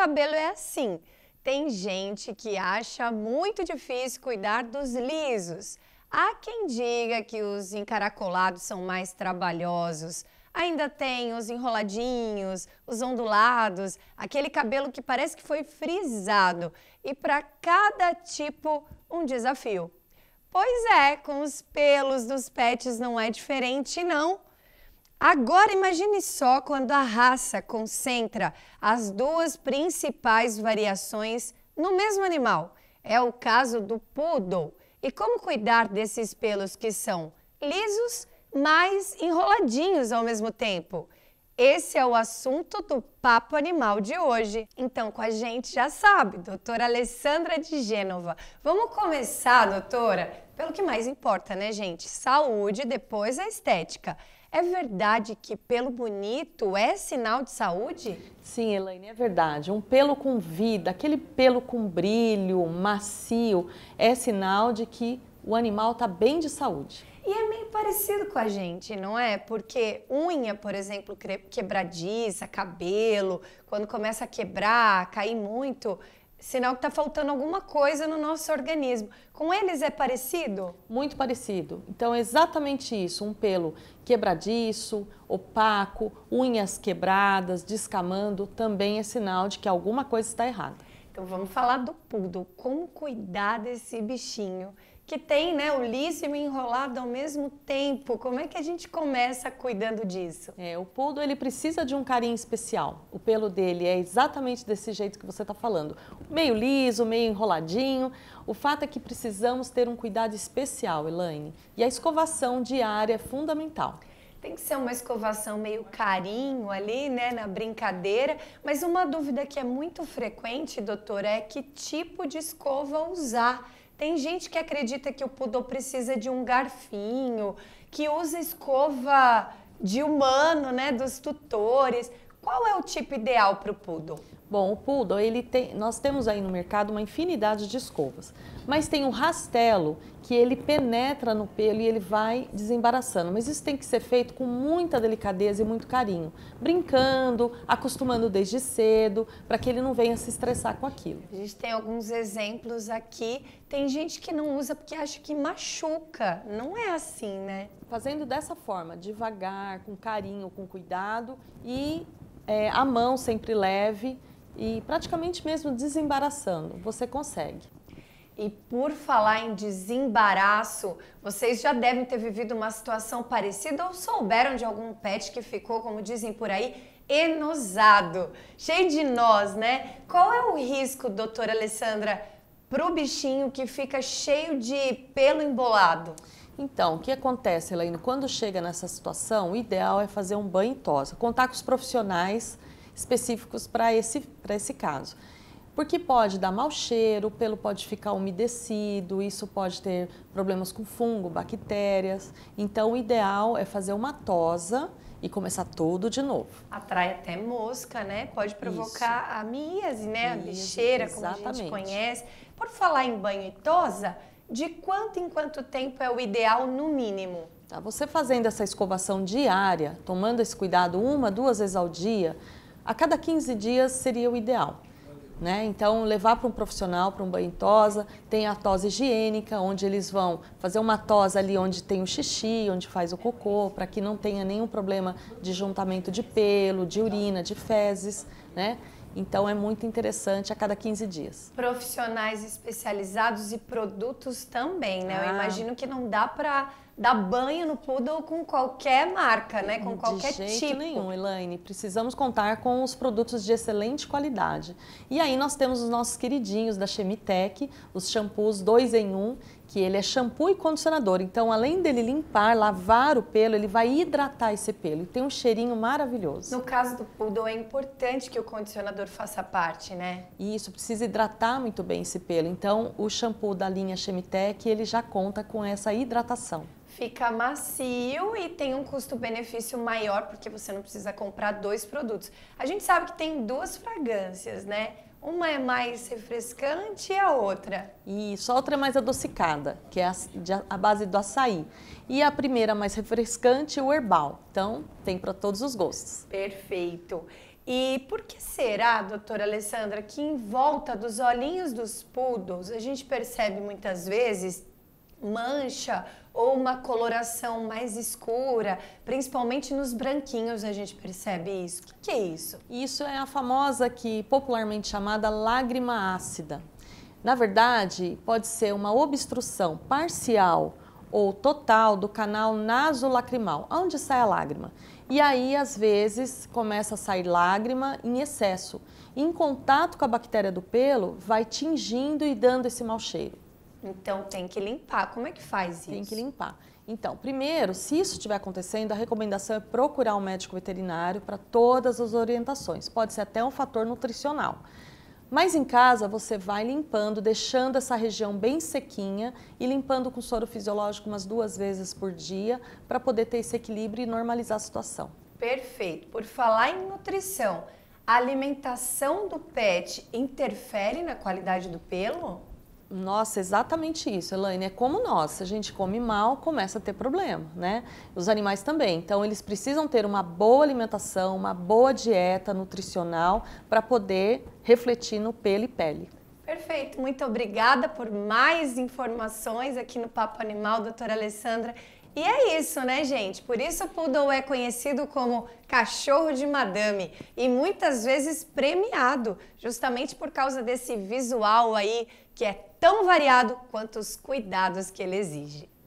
cabelo é assim. Tem gente que acha muito difícil cuidar dos lisos. Há quem diga que os encaracolados são mais trabalhosos. Ainda tem os enroladinhos, os ondulados, aquele cabelo que parece que foi frisado. E para cada tipo, um desafio. Pois é, com os pelos dos pets não é diferente, não. Agora imagine só quando a raça concentra as duas principais variações no mesmo animal. É o caso do poodle. E como cuidar desses pelos que são lisos, mas enroladinhos ao mesmo tempo? Esse é o assunto do Papo Animal de hoje. Então, com a gente já sabe, doutora Alessandra de Gênova. Vamos começar, doutora, pelo que mais importa, né, gente? Saúde, depois a estética. É verdade que pelo bonito é sinal de saúde? Sim, Elaine, é verdade. Um pelo com vida, aquele pelo com brilho, macio, é sinal de que o animal está bem de saúde. E é meio parecido com a gente, não é? Porque unha, por exemplo, quebradiça, cabelo, quando começa a quebrar, cair muito, Sinal que está faltando alguma coisa no nosso organismo. Com eles é parecido? Muito parecido. Então, é exatamente isso: um pelo quebradiço, opaco, unhas quebradas, descamando, também é sinal de que alguma coisa está errada. Então, vamos falar do poodle. Como cuidar desse bichinho? que tem né, o lícimo enrolado ao mesmo tempo. Como é que a gente começa cuidando disso? É, o poodle ele precisa de um carinho especial. O pelo dele é exatamente desse jeito que você está falando. Meio liso, meio enroladinho. O fato é que precisamos ter um cuidado especial, Elaine. E a escovação diária é fundamental. Tem que ser uma escovação meio carinho ali, né, na brincadeira. Mas uma dúvida que é muito frequente, doutora, é que tipo de escova usar tem gente que acredita que o pudor precisa de um garfinho, que usa escova de humano, né, dos tutores. Qual é o tipo ideal para o poodle? Bom, o poodle, ele tem, nós temos aí no mercado uma infinidade de escovas, mas tem o um rastelo que ele penetra no pelo e ele vai desembaraçando. Mas isso tem que ser feito com muita delicadeza e muito carinho, brincando, acostumando desde cedo, para que ele não venha se estressar com aquilo. A gente tem alguns exemplos aqui. Tem gente que não usa porque acha que machuca. Não é assim, né? Fazendo dessa forma, devagar, com carinho, com cuidado e é, a mão sempre leve e praticamente mesmo desembaraçando, você consegue. E por falar em desembaraço, vocês já devem ter vivido uma situação parecida ou souberam de algum pet que ficou, como dizem por aí, enosado, cheio de nós, né? Qual é o risco, doutora Alessandra, para o bichinho que fica cheio de pelo embolado? Então, o que acontece, Elaine? Quando chega nessa situação, o ideal é fazer um banho e tosa, contar com os profissionais específicos para esse, esse caso. Porque pode dar mau cheiro, o pelo pode ficar umedecido, isso pode ter problemas com fungo, bactérias. Então, o ideal é fazer uma tosa e começar tudo de novo. Atrai até mosca, né? Pode provocar Isso. a miase, né? a bicheira, exatamente. como a gente conhece. Por falar em banho e tosa, de quanto em quanto tempo é o ideal no mínimo? Tá, você fazendo essa escovação diária, tomando esse cuidado uma, duas vezes ao dia, a cada 15 dias seria o ideal. Né? Então, levar para um profissional, para um banho tosa, tem a tosa higiênica, onde eles vão fazer uma tosa ali onde tem o xixi, onde faz o cocô, para que não tenha nenhum problema de juntamento de pelo, de urina, de fezes. Né? Então, é muito interessante a cada 15 dias. Profissionais especializados e produtos também, né? Ah. Eu imagino que não dá para dar banho no poodle com qualquer marca, né? Com qualquer tipo. De jeito tipo. nenhum, Elaine. Precisamos contar com os produtos de excelente qualidade. E aí nós temos os nossos queridinhos da Chemitec, os shampoos dois em um, que ele é shampoo e condicionador. Então, além dele limpar, lavar o pelo, ele vai hidratar esse pelo. E tem um cheirinho maravilhoso. No caso do poodle, é importante que o condicionador faça parte, né? Isso, precisa hidratar muito bem esse pelo. Então, o shampoo da linha Chemitec, ele já conta com essa hidratação. Fica macio e tem um custo-benefício maior, porque você não precisa comprar dois produtos. A gente sabe que tem duas fragrâncias, né? Uma é mais refrescante e a outra? Isso, a outra é mais adocicada, que é a, de, a base do açaí. E a primeira mais refrescante, o herbal. Então, tem para todos os gostos. Perfeito. E por que será, doutora Alessandra, que em volta dos olhinhos dos poodles a gente percebe muitas vezes mancha ou uma coloração mais escura, principalmente nos branquinhos a gente percebe isso. O que, que é isso? Isso é a famosa que popularmente chamada lágrima ácida. Na verdade, pode ser uma obstrução parcial ou total do canal nasolacrimal, onde sai a lágrima. E aí, às vezes, começa a sair lágrima em excesso. Em contato com a bactéria do pelo, vai tingindo e dando esse mau cheiro. Então tem que limpar. Como é que faz isso? Tem que limpar. Então, primeiro, se isso estiver acontecendo, a recomendação é procurar um médico veterinário para todas as orientações. Pode ser até um fator nutricional. Mas em casa você vai limpando, deixando essa região bem sequinha e limpando com soro fisiológico umas duas vezes por dia para poder ter esse equilíbrio e normalizar a situação. Perfeito. Por falar em nutrição, a alimentação do pet interfere na qualidade do pelo? Nossa, exatamente isso, Elaine. É como nós, se a gente come mal, começa a ter problema, né? Os animais também. Então, eles precisam ter uma boa alimentação, uma boa dieta nutricional para poder refletir no pelo e pele. Perfeito. Muito obrigada por mais informações aqui no Papo Animal, doutora Alessandra. E é isso, né, gente? Por isso o poodle é conhecido como cachorro de madame e muitas vezes premiado, justamente por causa desse visual aí que é tão variado quanto os cuidados que ele exige.